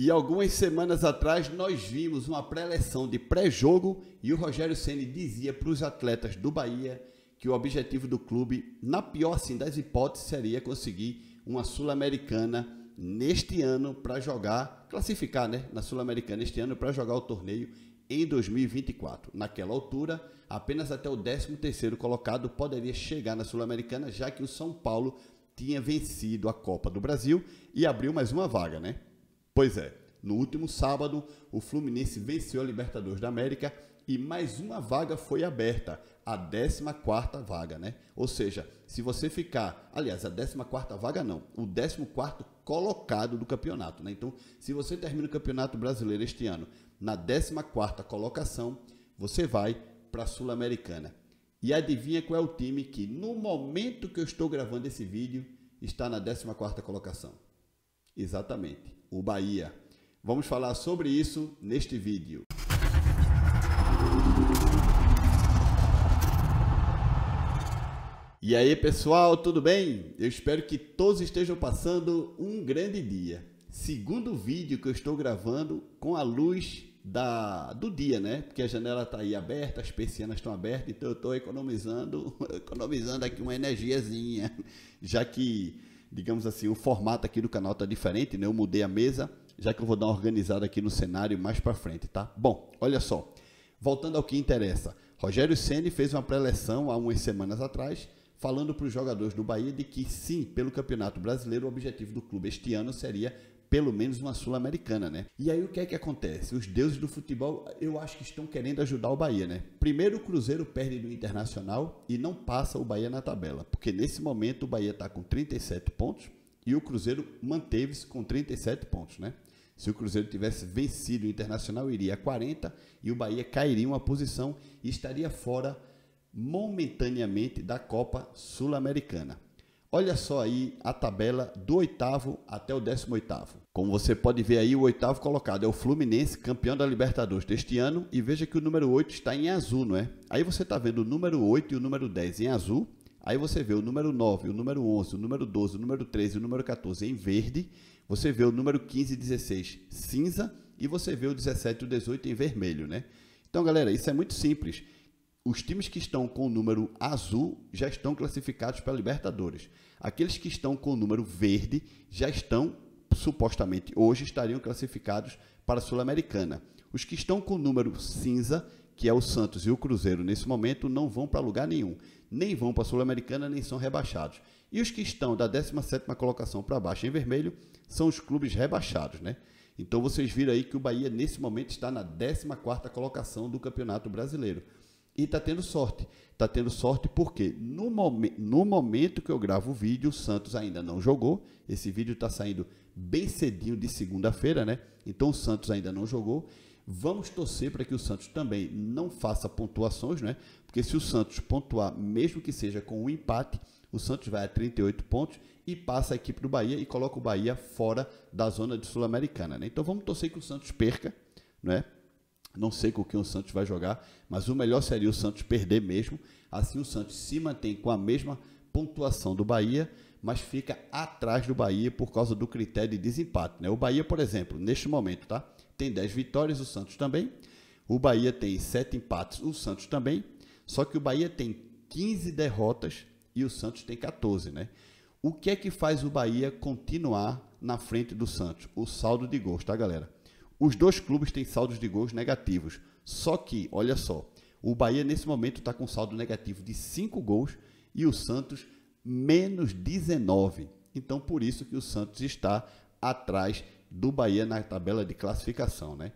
E algumas semanas atrás nós vimos uma pré-eleção de pré-jogo e o Rogério Ceni dizia para os atletas do Bahia que o objetivo do clube, na pior assim, das hipóteses, seria conseguir uma sul-americana neste ano para jogar, classificar, né, na sul-americana este ano para jogar o torneio em 2024. Naquela altura, apenas até o 13º colocado poderia chegar na sul-americana, já que o São Paulo tinha vencido a Copa do Brasil e abriu mais uma vaga, né? Pois é, no último sábado, o Fluminense venceu a Libertadores da América e mais uma vaga foi aberta, a 14ª vaga, né? Ou seja, se você ficar, aliás, a 14ª vaga não, o 14º colocado do campeonato, né? Então, se você termina o Campeonato Brasileiro este ano na 14ª colocação, você vai para a Sul-Americana. E adivinha qual é o time que no momento que eu estou gravando esse vídeo está na 14ª colocação? Exatamente, o Bahia. Vamos falar sobre isso neste vídeo. E aí pessoal, tudo bem? Eu espero que todos estejam passando um grande dia. Segundo vídeo que eu estou gravando com a luz da, do dia, né? Porque a janela está aí aberta, as persianas estão abertas, então eu estou economizando, economizando aqui uma energiazinha, já que digamos assim, o formato aqui do canal está diferente, né? Eu mudei a mesa, já que eu vou dar uma organizada aqui no cenário mais para frente, tá? Bom, olha só. Voltando ao que interessa. Rogério Ceni fez uma preleção há umas semanas atrás, falando para os jogadores do Bahia de que sim, pelo Campeonato Brasileiro, o objetivo do clube este ano seria pelo menos uma Sul-Americana, né? E aí o que é que acontece? Os deuses do futebol, eu acho que estão querendo ajudar o Bahia, né? Primeiro o Cruzeiro perde no Internacional e não passa o Bahia na tabela, porque nesse momento o Bahia está com 37 pontos e o Cruzeiro manteve-se com 37 pontos, né? Se o Cruzeiro tivesse vencido o Internacional, iria a 40 e o Bahia cairia uma posição e estaria fora momentaneamente da Copa Sul-Americana. Olha só aí a tabela do oitavo até o décimo oitavo. Como você pode ver aí, o oitavo colocado é o Fluminense, campeão da Libertadores deste ano. E veja que o número 8 está em azul, não é? Aí você está vendo o número 8 e o número 10 em azul. Aí você vê o número 9, o número 11, o número 12, o número 13 e o número 14 em verde. Você vê o número 15 e 16 cinza. E você vê o 17 e o 18 em vermelho, né? Então, galera, isso é muito simples os times que estão com o número azul já estão classificados para a Libertadores. Aqueles que estão com o número verde já estão, supostamente, hoje estariam classificados para a Sul-Americana. Os que estão com o número cinza, que é o Santos e o Cruzeiro nesse momento, não vão para lugar nenhum. Nem vão para a Sul-Americana, nem são rebaixados. E os que estão da 17ª colocação para baixo em vermelho são os clubes rebaixados, né? Então vocês viram aí que o Bahia nesse momento está na 14ª colocação do Campeonato Brasileiro. E está tendo sorte. Está tendo sorte porque no, momen no momento que eu gravo o vídeo, o Santos ainda não jogou. Esse vídeo está saindo bem cedinho de segunda-feira, né? Então o Santos ainda não jogou. Vamos torcer para que o Santos também não faça pontuações, né? Porque se o Santos pontuar, mesmo que seja com um empate, o Santos vai a 38 pontos e passa a equipe do Bahia e coloca o Bahia fora da zona de Sul-Americana. Né? Então vamos torcer que o Santos perca, né? Não sei com quem o Santos vai jogar, mas o melhor seria o Santos perder mesmo. Assim o Santos se mantém com a mesma pontuação do Bahia, mas fica atrás do Bahia por causa do critério de desempate. Né? O Bahia, por exemplo, neste momento, tá? Tem 10 vitórias, o Santos também. O Bahia tem 7 empates, o Santos também. Só que o Bahia tem 15 derrotas e o Santos tem 14, né? O que é que faz o Bahia continuar na frente do Santos? O saldo de gols, tá, galera? Os dois clubes têm saldos de gols negativos. Só que, olha só, o Bahia nesse momento está com saldo negativo de 5 gols e o Santos menos 19. Então, por isso que o Santos está atrás do Bahia na tabela de classificação, né?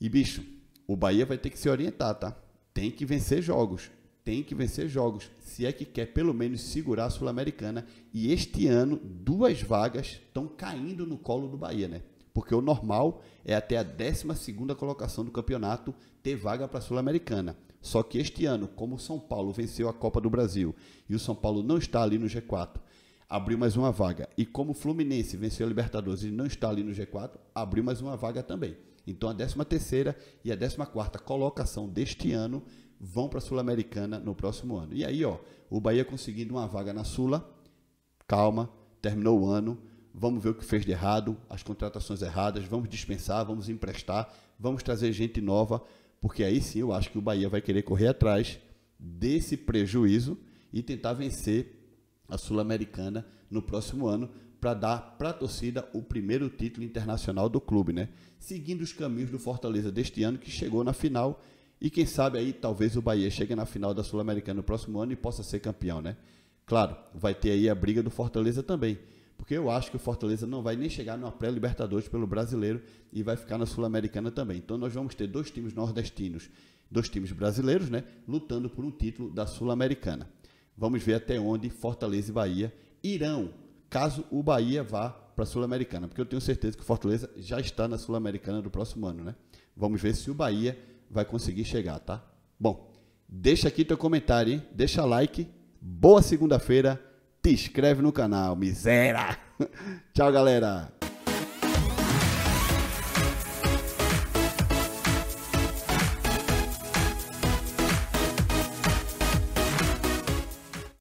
E bicho, o Bahia vai ter que se orientar, tá? Tem que vencer jogos, tem que vencer jogos, se é que quer pelo menos segurar a Sul-Americana. E este ano, duas vagas estão caindo no colo do Bahia, né? porque o normal é até a 12 colocação do campeonato ter vaga para a Sul-Americana. Só que este ano, como o São Paulo venceu a Copa do Brasil e o São Paulo não está ali no G4, abriu mais uma vaga. E como o Fluminense venceu a Libertadores e não está ali no G4, abriu mais uma vaga também. Então a 13 terceira e a 14 quarta colocação deste ano vão para a Sul-Americana no próximo ano. E aí, ó, o Bahia conseguindo uma vaga na Sula, calma, terminou o ano, vamos ver o que fez de errado, as contratações erradas, vamos dispensar, vamos emprestar, vamos trazer gente nova, porque aí sim eu acho que o Bahia vai querer correr atrás desse prejuízo e tentar vencer a Sul-Americana no próximo ano para dar para a torcida o primeiro título internacional do clube, né? Seguindo os caminhos do Fortaleza deste ano que chegou na final e quem sabe aí talvez o Bahia chegue na final da Sul-Americana no próximo ano e possa ser campeão, né? Claro, vai ter aí a briga do Fortaleza também porque eu acho que o Fortaleza não vai nem chegar numa pré-Libertadores pelo brasileiro e vai ficar na Sul-Americana também. Então nós vamos ter dois times nordestinos, dois times brasileiros, né, lutando por um título da Sul-Americana. Vamos ver até onde Fortaleza e Bahia irão, caso o Bahia vá para a Sul-Americana, porque eu tenho certeza que o Fortaleza já está na Sul-Americana do próximo ano, né? Vamos ver se o Bahia vai conseguir chegar, tá? Bom, deixa aqui teu comentário, hein? Deixa like. Boa segunda-feira te inscreve no canal, miséria. Tchau, galera.